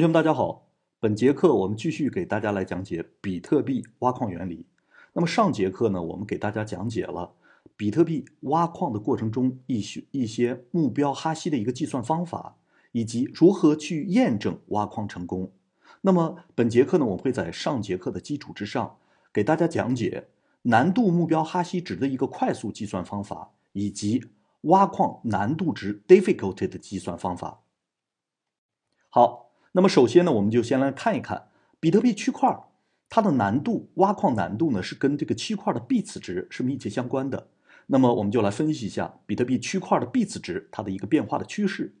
同学们，大家好。本节课我们继续给大家来讲解比特币挖矿原理。那么上节课呢，我们给大家讲解了比特币挖矿的过程中一些一些目标哈希的一个计算方法，以及如何去验证挖矿成功。那么本节课呢，我们会在上节课的基础之上，给大家讲解难度目标哈希值的一个快速计算方法，以及挖矿难度值 difficulty 的计算方法。好。那么首先呢，我们就先来看一看比特币区块它的难度挖矿难度呢是跟这个区块的币次值是密切相关的。那么我们就来分析一下比特币区块的币次值它的一个变化的趋势。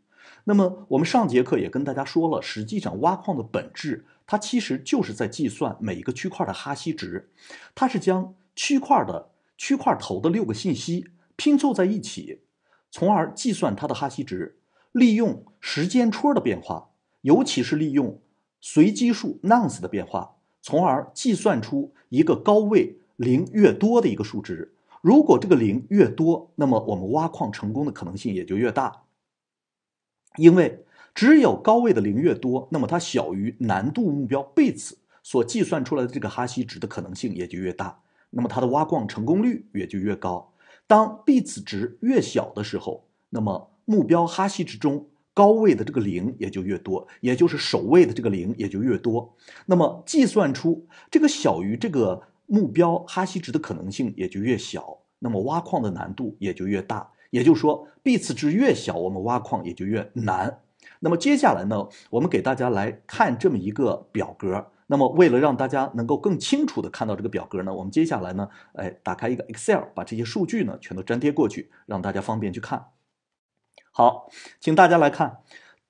那么我们上节课也跟大家说了，实际上挖矿的本质它其实就是在计算每一个区块的哈希值，它是将区块的区块头的六个信息拼凑在一起，从而计算它的哈希值，利用时间戳的变化。尤其是利用随机数 nonce 的变化，从而计算出一个高位零越多的一个数值。如果这个零越多，那么我们挖矿成功的可能性也就越大。因为只有高位的零越多，那么它小于难度目标贝子所计算出来的这个哈希值的可能性也就越大，那么它的挖矿成功率也就越高。当贝子值越小的时候，那么目标哈希值中。高位的这个零也就越多，也就是首位的这个零也就越多。那么计算出这个小于这个目标哈希值的可能性也就越小，那么挖矿的难度也就越大。也就是说，b 次值越小，我们挖矿也就越难。那么接下来呢，我们给大家来看这么一个表格。那么为了让大家能够更清楚的看到这个表格呢，我们接下来呢，哎，打开一个 Excel，把这些数据呢全都粘贴过去，让大家方便去看。好，请大家来看，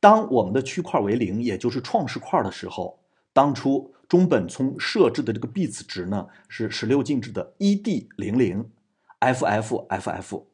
当我们的区块为零，也就是创世块的时候，当初中本聪设置的这个币值值呢是十六进制的 ED 零零 FFFF。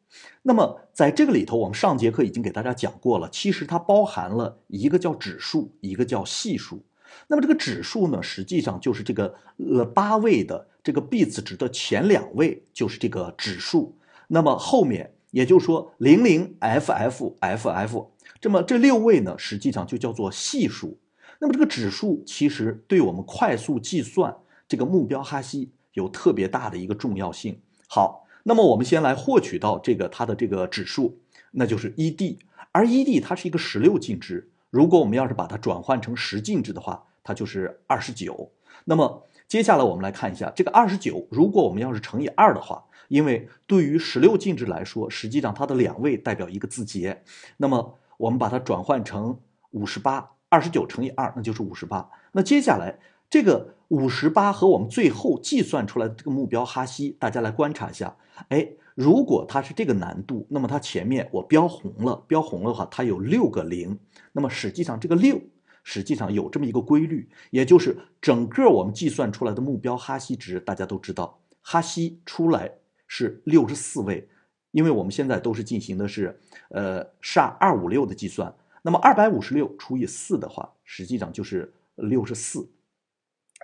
那么在这个里头，我们上节课已经给大家讲过了，其实它包含了一个叫指数，一个叫系数。那么这个指数呢，实际上就是这个呃八位的这个币值值的前两位就是这个指数，那么后面。也就是说，零零 f f f f，这么这六位呢，实际上就叫做系数。那么这个指数其实对我们快速计算这个目标哈希有特别大的一个重要性。好，那么我们先来获取到这个它的这个指数，那就是 e d，而 e d 它是一个十六进制，如果我们要是把它转换成十进制的话，它就是二十九。那么接下来我们来看一下这个二十九，如果我们要是乘以二的话。因为对于十六进制来说，实际上它的两位代表一个字节。那么我们把它转换成五十八，二十九乘以二那就是五十八。那接下来这个五十八和我们最后计算出来的这个目标哈希，大家来观察一下。哎，如果它是这个难度，那么它前面我标红了，标红了的话它有六个零。那么实际上这个六实际上有这么一个规律，也就是整个我们计算出来的目标哈希值，大家都知道哈希出来。是六十四位，因为我们现在都是进行的是，呃，上二五六的计算。那么二百五十六除以四的话，实际上就是六十四。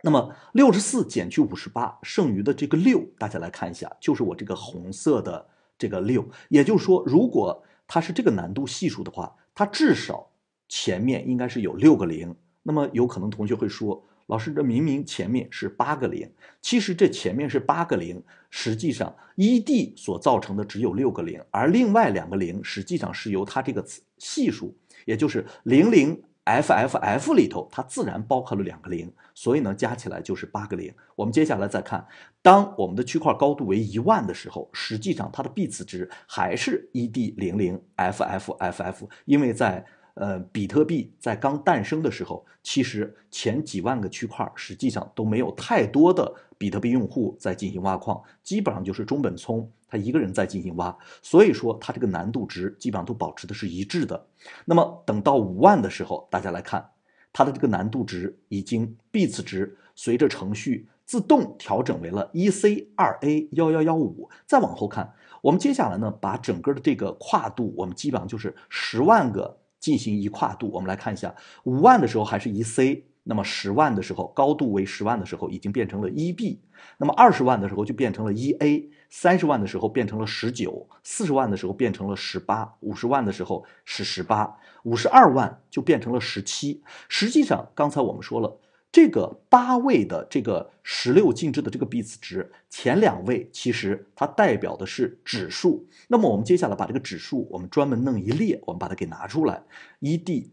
那么六十四减去五十八，剩余的这个六，大家来看一下，就是我这个红色的这个六。也就是说，如果它是这个难度系数的话，它至少前面应该是有六个零。那么，有可能同学会说。老师，这明明前面是八个零，其实这前面是八个零，实际上 E D 所造成的只有六个零，而另外两个零实际上是由它这个系数，也就是零零 F F F 里头，它自然包含了两个零，所以呢，加起来就是八个零。我们接下来再看，当我们的区块高度为一万的时候，实际上它的 B 值还是 E D 零零 F F F F，因为在呃，比特币在刚诞生的时候，其实前几万个区块实际上都没有太多的比特币用户在进行挖矿，基本上就是中本聪他一个人在进行挖，所以说它这个难度值基本上都保持的是一致的。那么等到五万的时候，大家来看它的这个难度值已经 B 值随着程序自动调整为了一 c 二 a 1 1 1 5再往后看，我们接下来呢，把整个的这个跨度，我们基本上就是十万个。进行一跨度，我们来看一下，五万的时候还是一 c，那么十万的时候，高度为十万的时候已经变成了一 b，那么二十万的时候就变成了一 a，三十万的时候变成了十九，四十万的时候变成了十八，五十万的时候是十八，五十二万就变成了十七。实际上，刚才我们说了。这个八位的这个十六进制的这个 B 值，前两位其实它代表的是指数。那么我们接下来把这个指数，我们专门弄一列，我们把它给拿出来。一 D、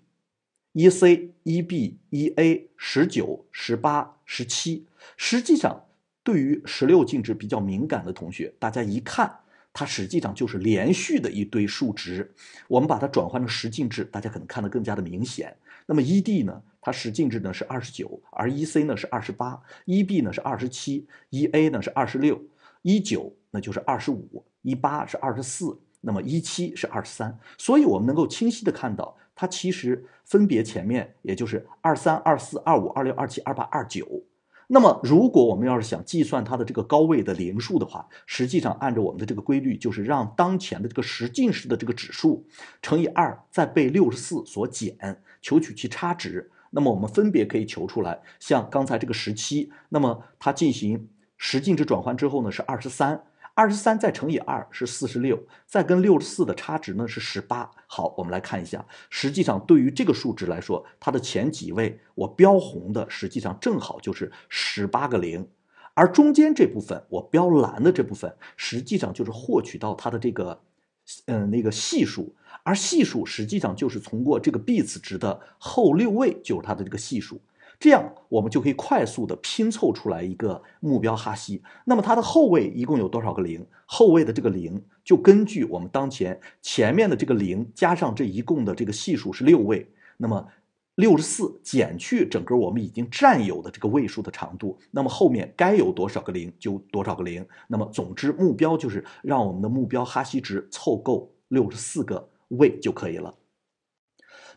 一 C、一 B、一 A、十九、十八、十七。实际上，对于十六进制比较敏感的同学，大家一看。它实际上就是连续的一堆数值，我们把它转换成十进制，大家可能看得更加的明显。那么 e D 呢？它十进制呢是二十九，而 e C 呢是二十八，e B 呢是二十七，e A 呢是二十六，一九那就是二十五，一八是二十四，那么一七是二十三。所以我们能够清晰的看到，它其实分别前面也就是二三、二四、二五、二六、二七、二八、二九。那么，如果我们要是想计算它的这个高位的零数的话，实际上按照我们的这个规律，就是让当前的这个十进制的这个指数乘以二，再被六十四所减，求取其差值。那么我们分别可以求出来，像刚才这个十七，那么它进行十进制转换之后呢，是二十三。二十三再乘以二是四十六，再跟六十四的差值呢是十八。好，我们来看一下，实际上对于这个数值来说，它的前几位我标红的，实际上正好就是十八个零，而中间这部分我标蓝的这部分，实际上就是获取到它的这个，嗯，那个系数，而系数实际上就是从过这个 b 次值的后六位，就是它的这个系数。这样，我们就可以快速的拼凑出来一个目标哈希。那么它的后位一共有多少个零？后位的这个零就根据我们当前前面的这个零加上这一共的这个系数是六位。那么六十四减去整个我们已经占有的这个位数的长度，那么后面该有多少个零就多少个零。那么总之，目标就是让我们的目标哈希值凑够六十四个位就可以了。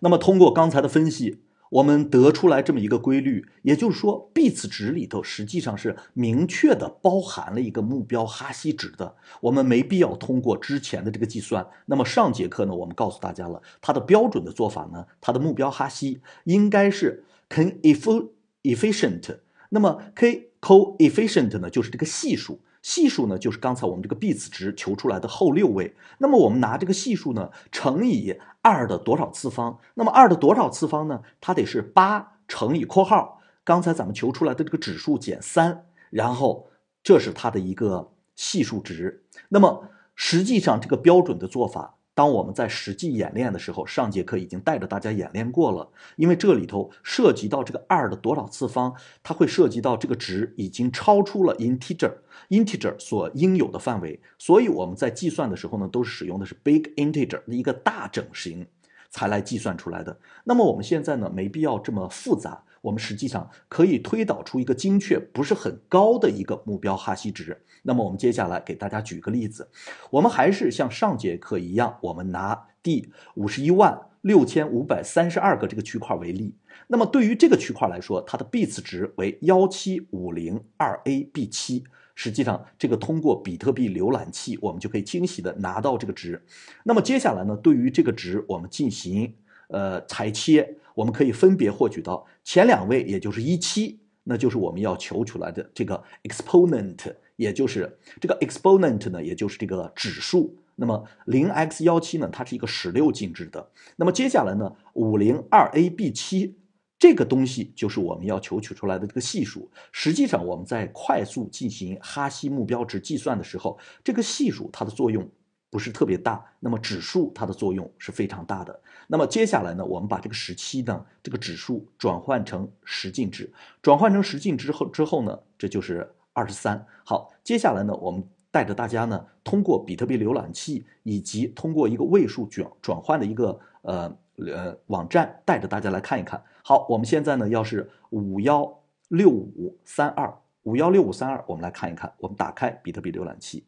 那么通过刚才的分析。我们得出来这么一个规律，也就是说，B 次值里头实际上是明确的包含了一个目标哈希值的。我们没必要通过之前的这个计算。那么上节课呢，我们告诉大家了，它的标准的做法呢，它的目标哈希应该是 can i f efficient。那么 k coefficient 呢，就是这个系数。系数呢，就是刚才我们这个 b 值求出来的后六位。那么我们拿这个系数呢乘以二的多少次方？那么二的多少次方呢？它得是八乘以括号刚才咱们求出来的这个指数减三，然后这是它的一个系数值。那么实际上这个标准的做法。当我们在实际演练的时候，上节课已经带着大家演练过了。因为这里头涉及到这个二的多少次方，它会涉及到这个值已经超出了 integer integer 所应有的范围，所以我们在计算的时候呢，都是使用的是 big integer 的一个大整形才来计算出来的。那么我们现在呢，没必要这么复杂。我们实际上可以推导出一个精确不是很高的一个目标哈希值。那么我们接下来给大家举个例子，我们还是像上节课一样，我们拿第五十一万六千五百三十二个这个区块为例。那么对于这个区块来说，它的 B 值为幺七五零二 A B 七。实际上，这个通过比特币浏览器，我们就可以清晰的拿到这个值。那么接下来呢，对于这个值，我们进行呃裁切。我们可以分别获取到前两位，也就是一七，那就是我们要求出来的这个 exponent，也就是这个 exponent 呢，也就是这个指数。那么零 x 幺七呢，它是一个十六进制的。那么接下来呢，五零二 a b 七这个东西就是我们要求取出来的这个系数。实际上，我们在快速进行哈希目标值计算的时候，这个系数它的作用。不是特别大，那么指数它的作用是非常大的。那么接下来呢，我们把这个十七呢，这个指数转换成十进制，转换成十进之后之后呢，这就是二十三。好，接下来呢，我们带着大家呢，通过比特币浏览器以及通过一个位数转转换的一个呃呃网站，带着大家来看一看。好，我们现在呢，要是五幺六五三二五幺六五三二，我们来看一看，我们打开比特币浏览器。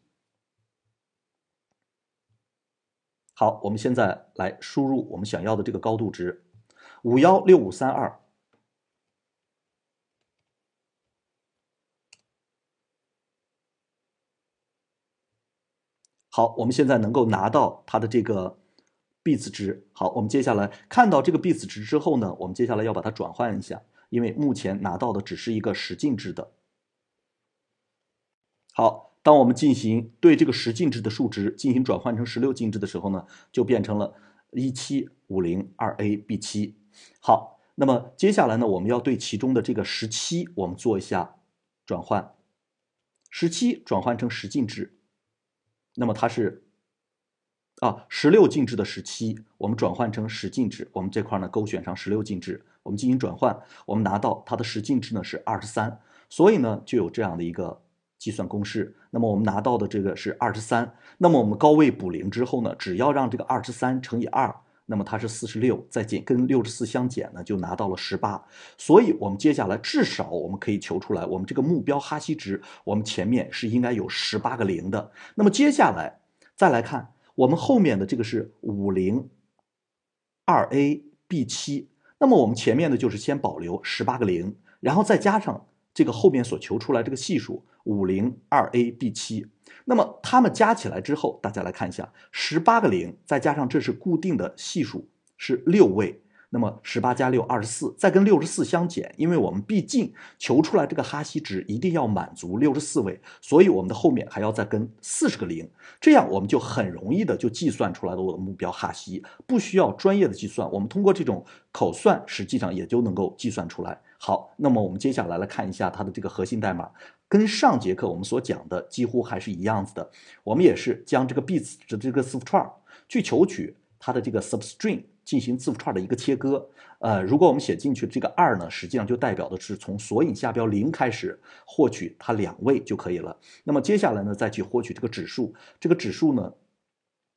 好，我们现在来输入我们想要的这个高度值，五幺六五三二。好，我们现在能够拿到它的这个 b 值。好，我们接下来看到这个 b 值之后呢，我们接下来要把它转换一下，因为目前拿到的只是一个十进制的。好。当我们进行对这个十进制的数值进行转换成十六进制的时候呢，就变成了一七五零二 A B 七。好，那么接下来呢，我们要对其中的这个十七，我们做一下转换。十七转换成十进制，那么它是啊十六进制的十七，我们转换成十进制，我们这块呢勾选上十六进制，我们进行转换，我们拿到它的十进制呢是二十三，所以呢就有这样的一个。计算公式，那么我们拿到的这个是二十三，那么我们高位补零之后呢，只要让这个二十三乘以二，那么它是四十六，再减跟六十四相减呢，就拿到了十八。所以，我们接下来至少我们可以求出来，我们这个目标哈希值，我们前面是应该有十八个零的。那么接下来再来看我们后面的这个是五零二 a b 七，那么我们前面呢就是先保留十八个零，然后再加上。这个后面所求出来这个系数五零二 a b 七，那么它们加起来之后，大家来看一下，十八个零，再加上这是固定的系数是六位，那么十八加六二十四，再跟六十四相减，因为我们毕竟求出来这个哈希值一定要满足六十四位，所以我们的后面还要再跟四十个零，这样我们就很容易的就计算出来了我的目标哈希，不需要专业的计算，我们通过这种口算，实际上也就能够计算出来。好，那么我们接下来来看一下它的这个核心代码，跟上节课我们所讲的几乎还是一样子的。我们也是将这个 b t s 的这个字符串去求取它的这个 substring 进行字符串的一个切割。呃，如果我们写进去这个二呢，实际上就代表的是从索引下标零开始获取它两位就可以了。那么接下来呢，再去获取这个指数，这个指数呢。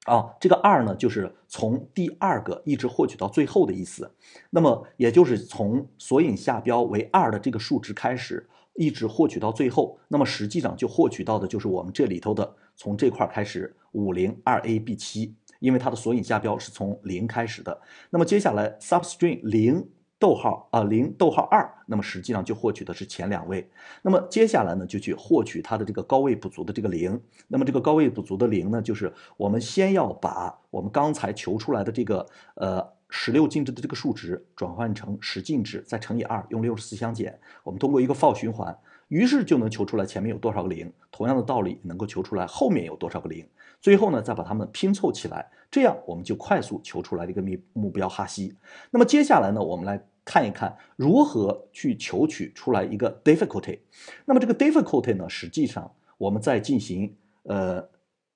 啊，这个二呢，就是从第二个一直获取到最后的意思，那么也就是从索引下标为二的这个数值开始，一直获取到最后，那么实际上就获取到的就是我们这里头的从这块开始五零二 A B 七，因为它的索引下标是从零开始的，那么接下来 substring 零。逗号啊零逗号二，那么实际上就获取的是前两位，那么接下来呢就去获取它的这个高位不足的这个零，那么这个高位不足的零呢，就是我们先要把我们刚才求出来的这个呃十六进制的这个数值转换成十进制，再乘以二，用六十四相减，我们通过一个 for 循环，于是就能求出来前面有多少个零，同样的道理能够求出来后面有多少个零。最后呢，再把它们拼凑起来，这样我们就快速求出来了一个目目标哈希。那么接下来呢，我们来看一看如何去求取出来一个 difficulty。那么这个 difficulty 呢，实际上我们在进行呃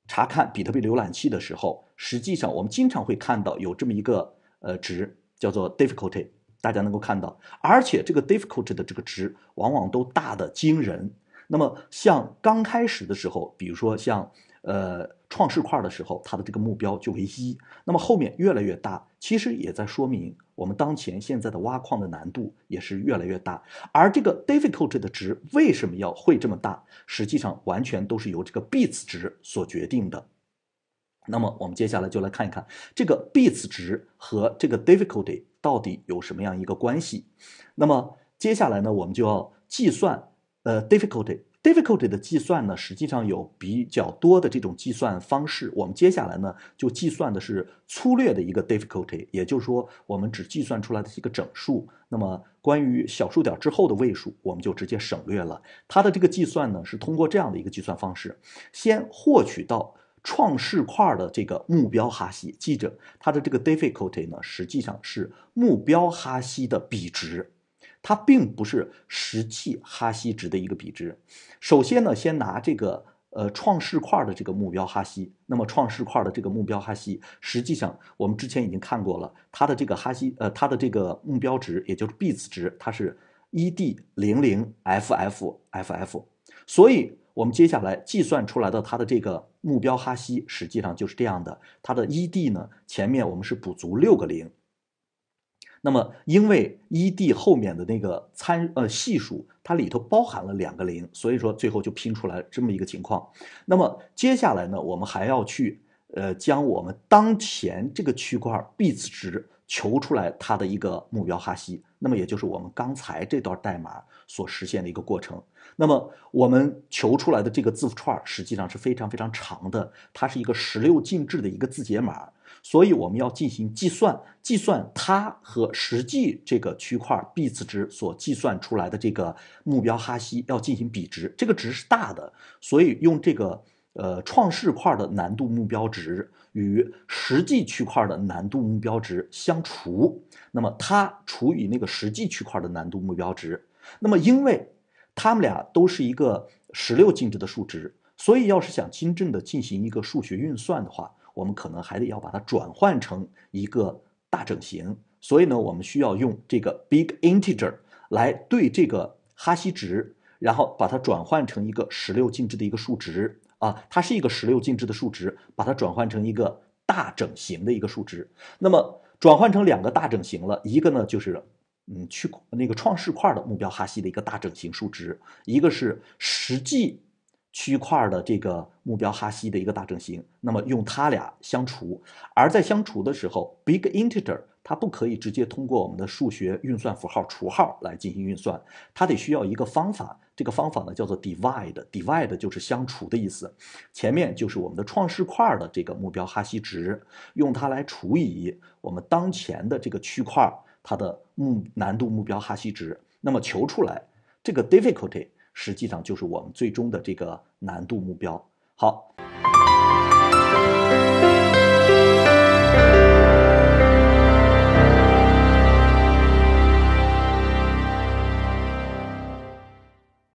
查看比特币浏览器的时候，实际上我们经常会看到有这么一个呃值叫做 difficulty，大家能够看到，而且这个 difficulty 的这个值往往都大的惊人。那么像刚开始的时候，比如说像呃，创世块的时候，它的这个目标就为一，那么后面越来越大，其实也在说明我们当前现在的挖矿的难度也是越来越大。而这个 difficulty 的值为什么要会这么大？实际上完全都是由这个 bits 值所决定的。那么我们接下来就来看一看这个 bits 值和这个 difficulty 到底有什么样一个关系。那么接下来呢，我们就要计算呃 difficulty。Difficulty 的计算呢，实际上有比较多的这种计算方式。我们接下来呢，就计算的是粗略的一个 difficulty，也就是说，我们只计算出来的是一个整数。那么，关于小数点之后的位数，我们就直接省略了。它的这个计算呢，是通过这样的一个计算方式：先获取到创世块的这个目标哈希，记着它的这个 difficulty 呢，实际上是目标哈希的比值。它并不是实际哈希值的一个比值。首先呢，先拿这个呃创世块的这个目标哈希。那么创世块的这个目标哈希，实际上我们之前已经看过了，它的这个哈希呃它的这个目标值，也就是 bits 值，它是 ED 零零 FFFF。所以我们接下来计算出来的它的这个目标哈希，实际上就是这样的。它的 ED 呢，前面我们是补足六个零。那么，因为 E D 后面的那个参呃系数，它里头包含了两个零，所以说最后就拼出来这么一个情况。那么接下来呢，我们还要去呃将我们当前这个区块 B s 值求出来，它的一个目标哈希。那么也就是我们刚才这段代码所实现的一个过程。那么我们求出来的这个字符串实际上是非常非常长的，它是一个十六进制的一个字节码。所以我们要进行计算，计算它和实际这个区块 B 次值所计算出来的这个目标哈希要进行比值，这个值是大的，所以用这个呃创世块的难度目标值与实际区块的难度目标值相除，那么它除以那个实际区块的难度目标值，那么因为它们俩都是一个十六进制的数值，所以要是想真正的进行一个数学运算的话。我们可能还得要把它转换成一个大整形，所以呢，我们需要用这个 big integer 来对这个哈希值，然后把它转换成一个十六进制的一个数值啊，它是一个十六进制的数值，把它转换成一个大整形的一个数值。那么转换成两个大整形了，一个呢就是嗯去那个创世块的目标哈希的一个大整形数值，一个是实际。区块的这个目标哈希的一个大整形，那么用它俩相除，而在相除的时候，big integer 它不可以直接通过我们的数学运算符号除号来进行运算，它得需要一个方法。这个方法呢叫做 divide，divide 就是相除的意思。前面就是我们的创世块的这个目标哈希值，用它来除以我们当前的这个区块它的目难度目标哈希值，那么求出来这个 difficulty。实际上就是我们最终的这个难度目标。好。